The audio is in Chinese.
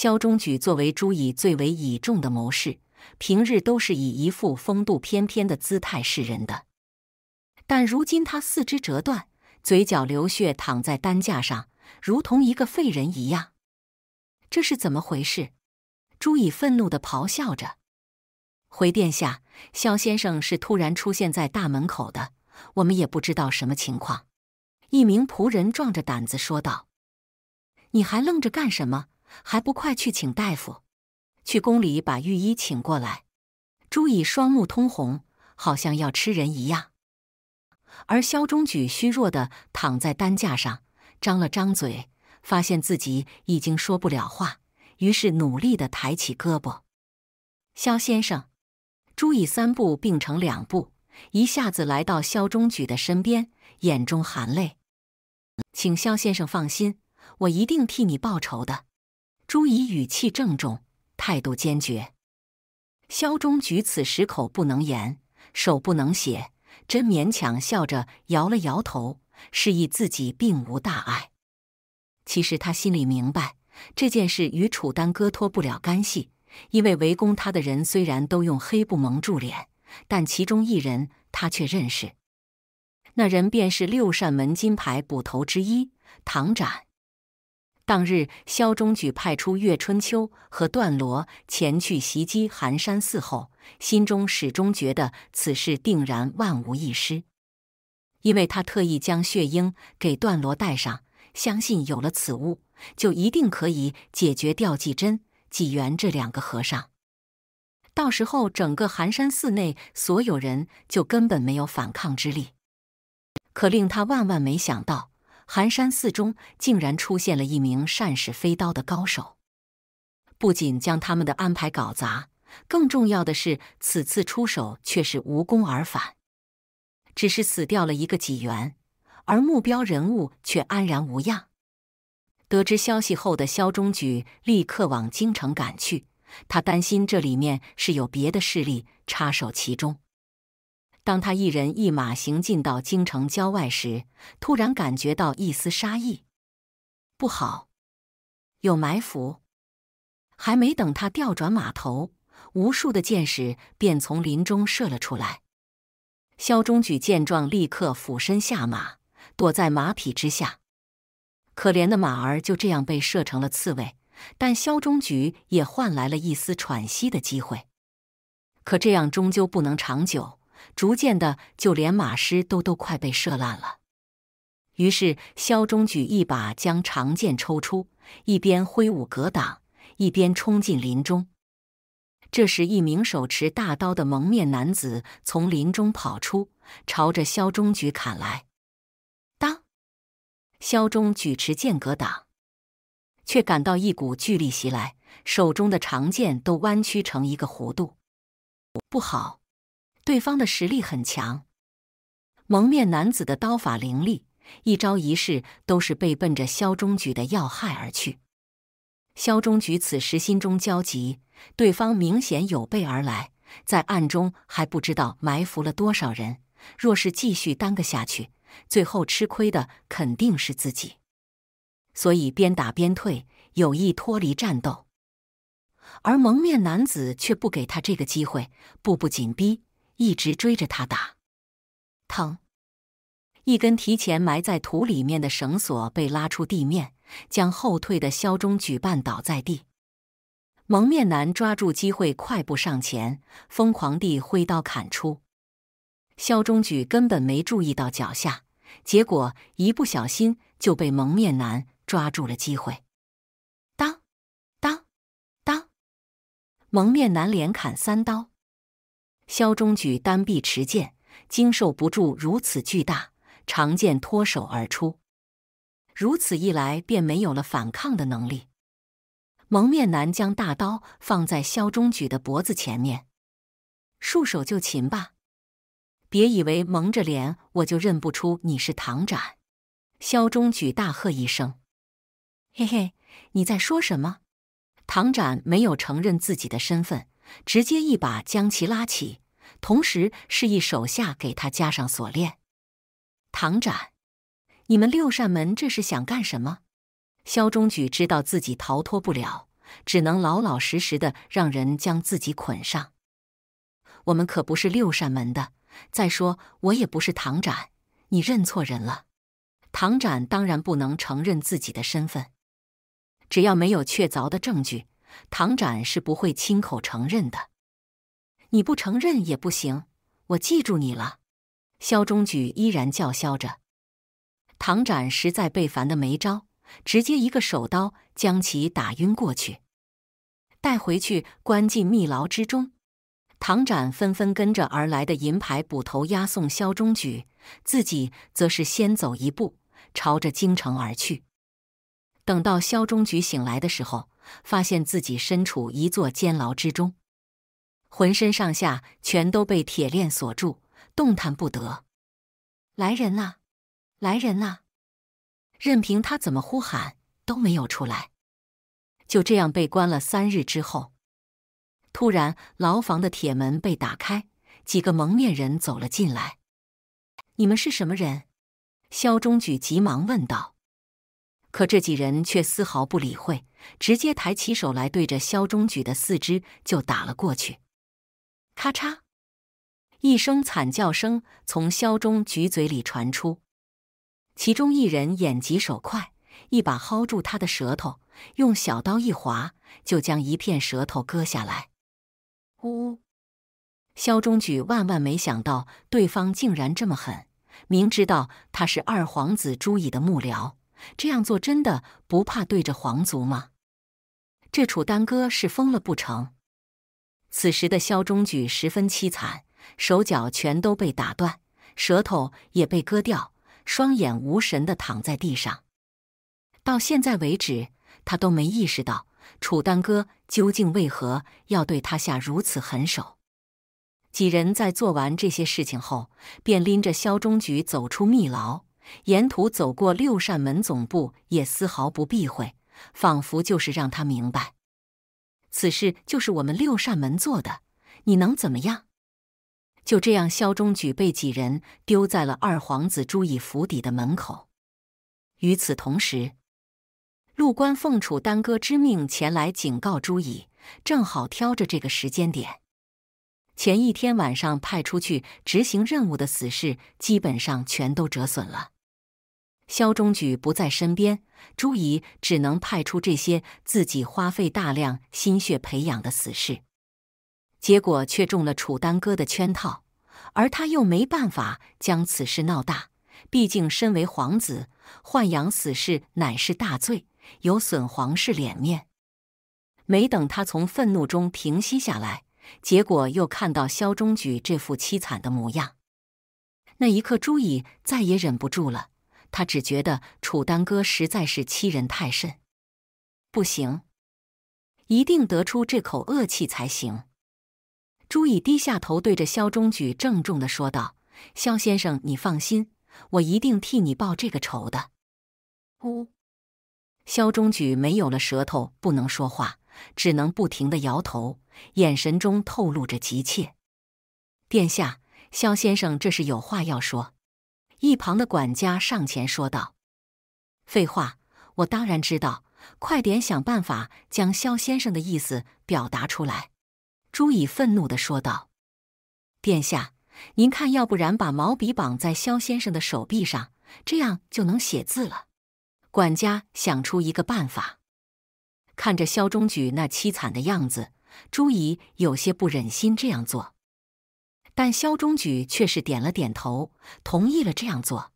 萧中举作为朱乙最为倚重的谋士，平日都是以一副风度翩翩的姿态示人的。但如今他四肢折断，嘴角流血，躺在担架上，如同一个废人一样。这是怎么回事？朱乙愤怒的咆哮着。回殿下，萧先生是突然出现在大门口的，我们也不知道什么情况。一名仆人壮着胆子说道：“你还愣着干什么？”还不快去请大夫！去宫里把御医请过来。朱乙双目通红，好像要吃人一样。而萧中举虚弱的躺在担架上，张了张嘴，发现自己已经说不了话，于是努力的抬起胳膊。萧先生，朱乙三步并成两步，一下子来到萧中举的身边，眼中含泪，请萧先生放心，我一定替你报仇的。朱怡语气郑重，态度坚决。萧中举此时口不能言，手不能写，真勉强笑着摇了摇头，示意自己并无大碍。其实他心里明白，这件事与楚丹哥脱不了干系，因为围攻他的人虽然都用黑布蒙住脸，但其中一人他却认识，那人便是六扇门金牌捕头之一唐展。当日，萧中举派出岳春秋和段罗前去袭击寒山寺后，心中始终觉得此事定然万无一失，因为他特意将血鹰给段罗带上，相信有了此物，就一定可以解决掉纪真、纪元这两个和尚，到时候整个寒山寺内所有人就根本没有反抗之力。可令他万万没想到。寒山寺中竟然出现了一名善使飞刀的高手，不仅将他们的安排搞砸，更重要的是，此次出手却是无功而返，只是死掉了一个纪元，而目标人物却安然无恙。得知消息后的萧中举立刻往京城赶去，他担心这里面是有别的势力插手其中。当他一人一马行进到京城郊外时，突然感觉到一丝杀意，不好，有埋伏！还没等他调转马头，无数的箭矢便从林中射了出来。萧中举见状，立刻俯身下马，躲在马匹之下。可怜的马儿就这样被射成了刺猬，但萧中举也换来了一丝喘息的机会。可这样终究不能长久。逐渐的，就连马尸都都快被射烂了。于是萧中举一把将长剑抽出，一边挥舞格挡，一边冲进林中。这时，一名手持大刀的蒙面男子从林中跑出，朝着萧中举砍来。当，萧中举持剑格挡，却感到一股巨力袭来，手中的长剑都弯曲成一个弧度。不好！对方的实力很强，蒙面男子的刀法凌厉，一招一式都是被奔着萧中举的要害而去。萧中举此时心中焦急，对方明显有备而来，在暗中还不知道埋伏了多少人。若是继续耽搁下去，最后吃亏的肯定是自己。所以边打边退，有意脱离战斗。而蒙面男子却不给他这个机会，步步紧逼。一直追着他打，疼！一根提前埋在土里面的绳索被拉出地面，将后退的萧中举绊倒在地。蒙面男抓住机会，快步上前，疯狂地挥刀砍出。萧中举根本没注意到脚下，结果一不小心就被蒙面男抓住了机会。当当当！蒙面男连砍三刀。萧中举单臂持剑，经受不住如此巨大，长剑脱手而出。如此一来，便没有了反抗的能力。蒙面男将大刀放在萧中举的脖子前面，束手就擒吧！别以为蒙着脸我就认不出你是唐展。萧中举大喝一声：“嘿嘿，你在说什么？”唐展没有承认自己的身份。直接一把将其拉起，同时示意手下给他加上锁链。唐展，你们六扇门这是想干什么？萧中举知道自己逃脱不了，只能老老实实的让人将自己捆上。我们可不是六扇门的，再说我也不是唐展，你认错人了。唐展当然不能承认自己的身份，只要没有确凿的证据。唐展是不会亲口承认的，你不承认也不行，我记住你了。萧中举依然叫嚣着，唐展实在被烦得没招，直接一个手刀将其打晕过去，带回去关进密牢之中。唐展纷纷跟着而来的银牌捕头押送萧中举，自己则是先走一步，朝着京城而去。等到萧中举醒来的时候。发现自己身处一座监牢之中，浑身上下全都被铁链锁住，动弹不得。来人呐，来人呐！任凭他怎么呼喊，都没有出来。就这样被关了三日之后，突然牢房的铁门被打开，几个蒙面人走了进来。“你们是什么人？”萧中举急忙问道。可这几人却丝毫不理会。直接抬起手来，对着萧中举的四肢就打了过去。咔嚓！一声惨叫声从萧中举嘴里传出。其中一人眼疾手快，一把薅住他的舌头，用小刀一划，就将一片舌头割下来。呜！萧中举万万没想到对方竟然这么狠，明知道他是二皇子朱乙的幕僚。这样做真的不怕对着皇族吗？这楚丹哥是疯了不成？此时的萧中举十分凄惨，手脚全都被打断，舌头也被割掉，双眼无神的躺在地上。到现在为止，他都没意识到楚丹哥究竟为何要对他下如此狠手。几人在做完这些事情后，便拎着萧中举走出密牢。沿途走过六扇门总部，也丝毫不避讳，仿佛就是让他明白，此事就是我们六扇门做的，你能怎么样？就这样，萧中举被几人丢在了二皇子朱乙府邸的门口。与此同时，陆官奉楚丹戈之命前来警告朱乙，正好挑着这个时间点。前一天晚上派出去执行任务的死士，基本上全都折损了。萧中举不在身边，朱仪只能派出这些自己花费大量心血培养的死士，结果却中了楚丹哥的圈套，而他又没办法将此事闹大，毕竟身为皇子，豢养死士乃是大罪，有损皇室脸面。没等他从愤怒中平息下来，结果又看到萧中举这副凄惨的模样，那一刻，朱乙再也忍不住了。他只觉得楚丹歌实在是欺人太甚，不行，一定得出这口恶气才行。朱乙低下头，对着萧中举郑重的说道：“萧先生，你放心，我一定替你报这个仇的。”呜，萧中举没有了舌头，不能说话，只能不停的摇头，眼神中透露着急切。殿下，萧先生这是有话要说。一旁的管家上前说道：“废话，我当然知道。快点想办法将肖先生的意思表达出来。”朱乙愤怒的说道：“殿下，您看，要不然把毛笔绑在肖先生的手臂上，这样就能写字了。”管家想出一个办法，看着肖中举那凄惨的样子，朱乙有些不忍心这样做。但萧中举却是点了点头，同意了这样做。